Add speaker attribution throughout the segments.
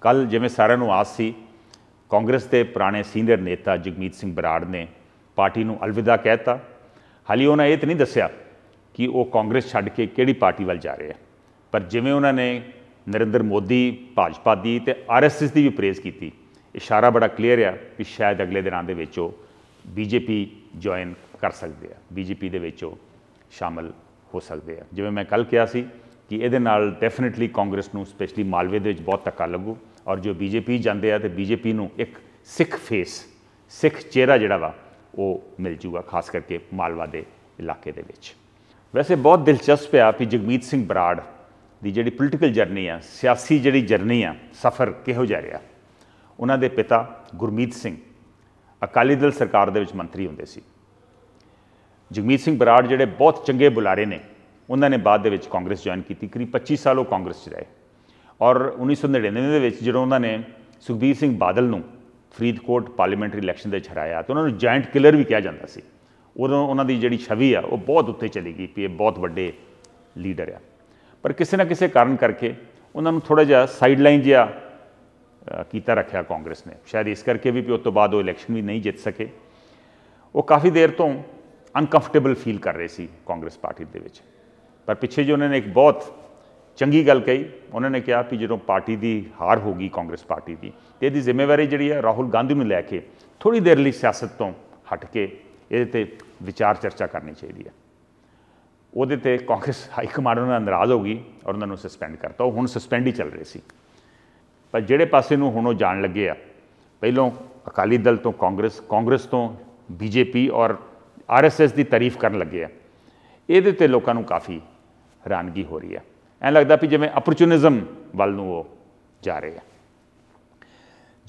Speaker 1: ਕੱਲ ਜਿਵੇਂ ਸਾਰਿਆਂ ਨੂੰ ਆਸ ਸੀ ਕਾਂਗਰਸ ਦੇ ਪੁਰਾਣੇ ਸੀਨੀਅਰ ਨੇਤਾ ਜਗਮੀਤ ਸਿੰਘ ਬਰਾੜ ਨੇ ਪਾਰਟੀ ਨੂੰ ਅਲਵਿਦਾ ਕਹਿਤਾ ਹਾਲੀ ਉਹਨਾਂ ਇਹ ਤਾਂ ਨਹੀਂ ਦੱਸਿਆ ਕਿ ਉਹ ਕਾਂਗਰਸ ਛੱਡ ਕੇ ਕਿਹੜੀ ਪਾਰਟੀ ਵੱਲ ਜਾ ਰਹੇ ਆ ਪਰ ਜਿਵੇਂ ਉਹਨਾਂ ਨੇ ਨਰਿੰਦਰ ਮੋਦੀ ਭਾਜਪਾ ਦੀ ਤੇ ਆਰਐਸਐਸ ਦੀ ਵੀ ਪ੍ਰੇਜ਼ ਕੀਤੀ ਇਸ਼ਾਰਾ ਬੜਾ ਕਲੀਅਰ ਆ ਕਿ ਸ਼ਾਇਦ ਅਗਲੇ ਦਿਨਾਂ ਦੇ ਵਿੱਚ ਉਹ ਬੀਜੇਪੀ ਜੁਆਇਨ ਕਰ ਸਕਦੇ ਆ ਬੀਜੇਪੀ ਦੇ ਵਿੱਚ ਉਹ ਸ਼ਾਮਲ ਹੋ ਸਕਦੇ ਆ ਜਿਵੇਂ ਮੈਂ ਕੱਲ ਕਿਹਾ ਸੀ ਕਿ ਇਹਦੇ ਨਾਲ ਡੈਫੀਨਿਟਲੀ ਕਾਂਗਰਸ ਨੂੰ ਸਪੈਸ਼ਲੀ ਮਾਲਵੇ ਦੇ ਵਿੱਚ ਬਹੁਤ ਧੱਕਾ ਲੱਗੂ ਔਰ ਜੋ ਬੀਜੇਪੀ ਜਾਂਦੇ ਆ ਤੇ ਬੀਜੇਪੀ ਨੂੰ ਇੱਕ ਸਿੱਖ ਫੇਸ ਸਿੱਖ ਚਿਹਰਾ ਜਿਹੜਾ ਵਾ ਉਹ ਮਿਲ ਜੂਗਾ ਖਾਸ ਕਰਕੇ ਮਾਲਵਾ ਦੇ ਇਲਾਕੇ ਦੇ ਵਿੱਚ ਵੈਸੇ ਬਹੁਤ ਦਿਲਚਸਪ ਹੈ ਆਪੀ ਜਗਮੀਤ ਸਿੰਘ ਬਰਾੜ ਦੀ ਜਿਹੜੀ ਪੋਲੀਟੀਕਲ ਜਰਨੀ ਆ ਸਿਆਸੀ ਜਿਹੜੀ ਜਰਨੀ ਆ ਸਫ਼ਰ ਕਿਹੋ ਜਿਹਾ ਰਿਹਾ ਉਹਨਾਂ ਦੇ ਪਿਤਾ ਗੁਰਮੀਤ ਸਿੰਘ ਅਕਾਲੀ ਦਲ ਸਰਕਾਰ ਦੇ ਵਿੱਚ ਮੰਤਰੀ ਹੁੰਦੇ ਸੀ ਜਗਮੀਤ ਸਿੰਘ ਬਰਾੜ ਜਿਹੜੇ ਬਹੁਤ ਚੰਗੇ ਬੁਲਾਰੇ ਨੇ ਉਹਨਾਂ ਨੇ ਬਾਅਦ ਦੇ ਵਿੱਚ ਕਾਂਗਰਸ ਜੁਆਇਨ ਕੀਤੀ ਕਰੀਬ 25 ਸਾਲ ਉਹ ਕਾਂਗਰਸ 'ਚ ਰਹੇ ਔਰ 1999 ਦੇ ਵਿੱਚ ਜਦੋਂ ਉਹਨਾਂ ਨੇ ਸੁਖਬੀਰ ਸਿੰਘ ਬਾਦਲ ਨੂੰ ਫਰੀਦਕੋਟ ਪਾਰਲੀਮੈਂਟਰੀ ਇਲੈਕਸ਼ਨ ਦੇ ਛੜਾਇਆ ਤੇ ਉਹਨਾਂ ਨੂੰ ਜਾਇੰਟ ਕਿਲਰ ਵੀ ਕਿਹਾ ਜਾਂਦਾ ਸੀ ਉਦੋਂ ਉਹਨਾਂ ਦੀ ਜਿਹੜੀ ਛਵੀ ਆ ਉਹ ਬਹੁਤ ਉੱਤੇ ਚਲੀ ਗਈ ਕਿ ਇਹ ਬਹੁਤ ਵੱਡੇ ਲੀਡਰ ਆ ਪਰ ਕਿਸੇ ਨਾ ਕਿਸੇ ਕਾਰਨ ਕਰਕੇ ਉਹਨਾਂ ਨੂੰ ਥੋੜਾ ਜਿਹਾ ਸਾਈਡਲਾਈਨ ਜਿਆ ਕੀਤਾ ਰੱਖਿਆ ਕਾਂਗਰਸ ਨੇ ਸ਼ਾਇਦ ਇਸ ਕਰਕੇ ਵੀ ਪੀ ਉਸ ਤੋਂ ਬਾਅਦ ਉਹ ਇਲੈਕਸ਼ਨ ਵੀ ਨਹੀਂ ਜਿੱਤ ਸਕੇ ਉਹ ਕਾਫੀ ਦੇਰ ਤੋਂ ਅਨਕੰਫਰਟੇਬਲ ਫੀਲ ਕਰ ਰਹੇ ਸੀ ਕਾਂਗਰਸ ਪਾਰਟੀ ਦੇ ਵਿੱਚ ਪਰ ਪਿੱਛੇ ਜੀ ਉਹਨਾਂ ਨੇ ਇੱਕ ਬਹੁਤ ਚੰਗੀ ਗੱਲ ਕਹੀ ਉਹਨਾਂ ਨੇ ਕਿਹਾ ਕਿ ਜਦੋਂ ਪਾਰਟੀ ਦੀ ਹਾਰ ਹੋ ਗਈ ਕਾਂਗਰਸ ਪਾਰਟੀ ਦੀ ਤੇ ਇਹਦੀ ਜ਼ਿੰਮੇਵਾਰੀ ਜਿਹੜੀ ਹੈ ਰਾਹੁਲ ਗਾਂਧੀ ਨੂੰ ਲੈ ਕੇ ਥੋੜੀ ਦੇਰ ਲਈ ਸਿਆਸਤ ਤੋਂ ਹਟ ਕੇ ਇਹਦੇ ਤੇ ਵਿਚਾਰ ਚਰਚਾ ਕਰਨੀ ਚਾਹੀਦੀ ਹੈ ਉਹਦੇ ਤੇ ਕਾਂਗਰਸ ਹਾਈ ਕਮਾਂਡ ਉਹਨਾਂ ਨਾਰਾਜ਼ ਹੋ ਗਈ ਔਰ ਉਹਨਾਂ ਨੂੰ ਸਸਪੈਂਡ ਕਰਤਾ ਉਹ ਹੁਣ ਸਸਪੈਂਡ ਹੀ ਚੱਲ ਰਹੇ ਸੀ ਪਰ ਜਿਹੜੇ ਪਾਸੇ ਨੂੰ ਹੁਣ ਉਹ ਜਾਣ ਲੱਗੇ ਆ ਪਹਿਲੋਂ ਅਕਾਲੀ ਦਲ ਤੋਂ ਕਾਂਗਰਸ ਕਾਂਗਰਸ ਤੋਂ ਬੀਜੇਪੀ ਔਰ ਆਰਐਸਐਸ ਦੀ ਤਾਰੀਫ ਕਰਨ ਲੱਗੇ ਆ ਇਹਦੇ ਤੇ ਲੋਕਾਂ ਨੂੰ ਕਾਫੀ ਹੈਰਾਨਗੀ ਹੋ ਰਹੀ ਹੈ ਐਂ ਲੱਗਦਾ ਵੀ ਜਿਵੇਂ ਅਪਰਚੂਨਿਜ਼ਮ ਵੱਲ ਨੂੰ ਉਹ ਜਾ ਰਹੇ ਆ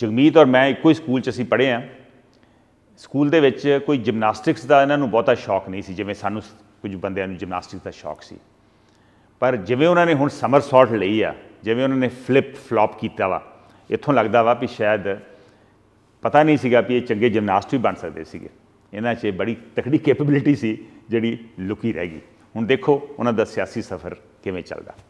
Speaker 1: ਜਗਮੀਤ ਔਰ ਮੈਂ ਇੱਕੋ ਹੀ ਸਕੂਲ 'ਚ ਅਸੀਂ ਪੜ੍ਹੇ ਆ ਸਕੂਲ ਦੇ ਵਿੱਚ ਕੋਈ ਜਿਮਨਾਸਟਿਕਸ ਦਾ ਇਹਨਾਂ ਨੂੰ ਬਹੁਤਾ ਸ਼ੌਕ ਨਹੀਂ ਸੀ ਜਿਵੇਂ ਸਾਨੂੰ ਕੁਝ ਬੰਦਿਆਂ ਨੂੰ ਜਿਮਨਾਸਟਿਕਸ ਦਾ ਸ਼ੌਕ ਸੀ ਪਰ ਜਿਵੇਂ ਉਹਨਾਂ ਨੇ ਹੁਣ ਸਮਰ ਸੌਟ ਲਈ ਆ ਜਿਵੇਂ ਉਹਨਾਂ ਨੇ ਫਲਿਪ ਫਲॉप ਕੀਤਾ ਵਾ ਇੱਥੋਂ ਲੱਗਦਾ ਵਾ ਵੀ ਸ਼ਾਇਦ ਪਤਾ ਨਹੀਂ ਸੀਗਾ ਵੀ ਇਹ ਚੰਗੇ ਜਿਮਨਾਸਟ ਵੀ ਬਣ ਸਕਦੇ ਸੀਗੇ ਇਹਨਾਂ 'ਚ ਬੜੀ ਤਕੜੀ ਕੈਪੇਬਿਲਿਟੀ ਸੀ ਜਿਹੜੀ ਲੁਕੀ ਰਹਿ ਗਈ ਹੁਣ ਦੇਖੋ ਉਹਨਾਂ ਦਾ ਸਿਆਸੀ ਸਫ਼ਰ ਕਿਵੇਂ ਚੱਲਦਾ